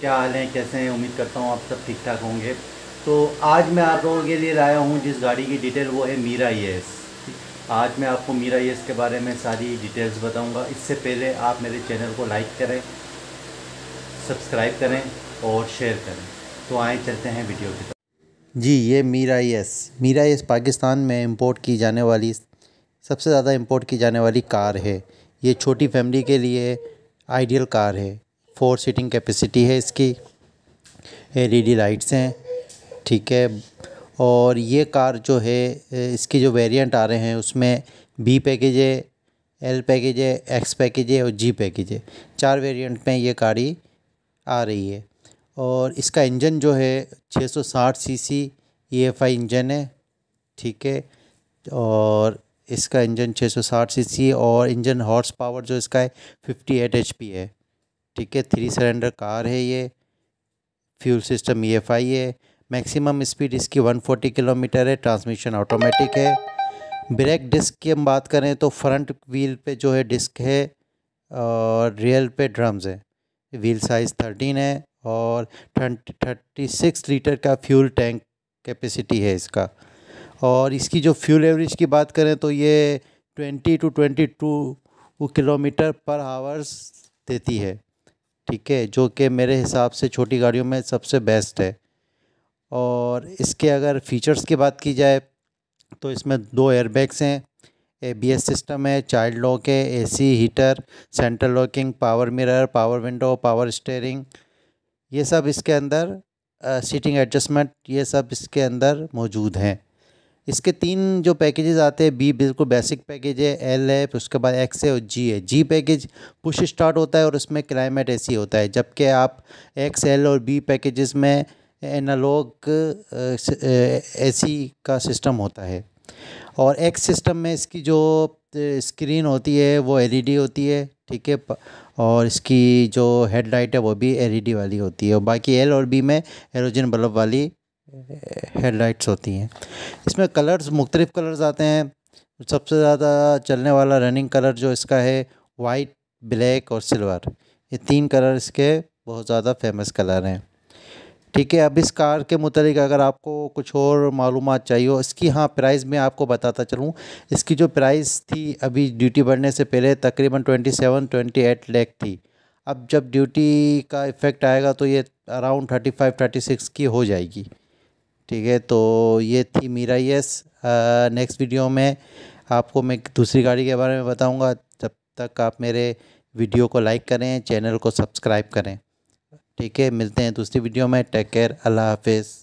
क्या हाल हैं कैसे हैं उम्मीद करता हूँ आप सब ठीक ठाक होंगे तो आज मैं आप लोगों के लिए लाया हूँ जिस गाड़ी की डिटेल वो है मीरा यस आज मैं आपको मीरा यस के बारे में सारी डिटेल्स बताऊँगा इससे पहले आप मेरे चैनल को लाइक करें सब्सक्राइब करें और शेयर करें तो आए चलते हैं वीडियो की तरफ जी ये मीरा यस मीरा यस पाकिस्तान में इम्पोर्ट की जाने वाली सबसे ज़्यादा इम्पोर्ट की जाने वाली कार है ये छोटी फैमिली के लिए आइडियल कार है फोर सीटिंग कैपेसिटी है इसकी एलईडी लाइट्स हैं ठीक है और ये कार जो है इसके जो वेरिएंट आ रहे हैं उसमें बी पैकेज है एल पैकेज है एक्स पैकेज है और जी पैकेज है चार वेरिएंट में ये गाड़ी आ रही है और इसका इंजन जो है 660 सीसी ईएफआई e इंजन है ठीक है और इसका इंजन 660 सीसी और इंजन हॉर्स पावर जो इसका है 58 एचपी है ठीक है थ्री सिलेंडर कार है ये fuel system E F I है मैक्सिमम स्पीड इसकी 140 किलोमीटर है ट्रांसमिशन ऑटोमेटिक है ब्रेक डिस्क की हम बात करें तो फ्रंट व्हील पे जो है डिस्क है और रियल पे ड्रम्स है व्हील साइज़ थर्टीन है और थर्टी सिक्स लीटर का फ्यूल टैंक कैपेसिटी है इसका और इसकी जो फ्यूल एवरेज की बात करें तो ये twenty two twenty two kilometre per hours देती है ठीक है जो कि मेरे हिसाब से छोटी गाड़ियों में सबसे बेस्ट है और इसके अगर फीचर्स की बात की जाए तो इसमें दो एयरबैग्स हैं एबीएस सिस्टम है चाइल्ड लॉक है AC heater central locking power mirror power window power steering ये सब इसके अंदर सीटिंग एडजस्टमेंट ये सब इसके अंदर मौजूद हैं इसके तीन जो पैकेजेस आते हैं बी बिल्कुल बेसिक पैकेज है एल है फिर उसके बाद एक्स है और जी है जी पैकेज पुश स्टार्ट होता है और उसमें क्लाइमेट ऐसी होता है जबकि आप एक्स एल और बी पैकेजेस में एनालॉग ऐसी का सिस्टम होता है और एक्स सिस्टम में इसकी जो स्क्रीन होती है वो एलईडी e होती है ठीक है और इसकी जो हेडलाइट है वो भी एलईडी e वाली होती है और बाकी एल और बी में एरोजन बल्ब वाली हेडलाइट्स होती हैं इसमें कलर्स मुख्तलिफ़ कलर्स आते हैं सबसे ज़्यादा चलने वाला रनिंग कलर जो इसका है वाइट ब्लैक और सिल्वर ये तीन कलर इसके बहुत ज़्यादा फेमस कलर हैं ठीक है अब इस कार के मतलब अगर आपको कुछ और मालूम चाहिए हो इसकी हाँ प्राइस मैं आपको बताता चलूँ इसकी जो प्राइस थी अभी ड्यूटी बढ़ने से पहले तकरीबन twenty seven twenty eight lakh थी अब जब ड्यूटी का इफ़ेक्ट आएगा तो ये around thirty five thirty six की हो जाएगी ठीक है तो ये थी मीरा यस नेक्स्ट वीडियो में आपको मैं दूसरी गाड़ी के बारे में बताऊंगा जब तक आप मेरे वीडियो को लाइक करें चैनल को सब्सक्राइब करें ठीक है मिलते हैं दूसरी वीडियो में टेक केयर अल्लाह हाफिज़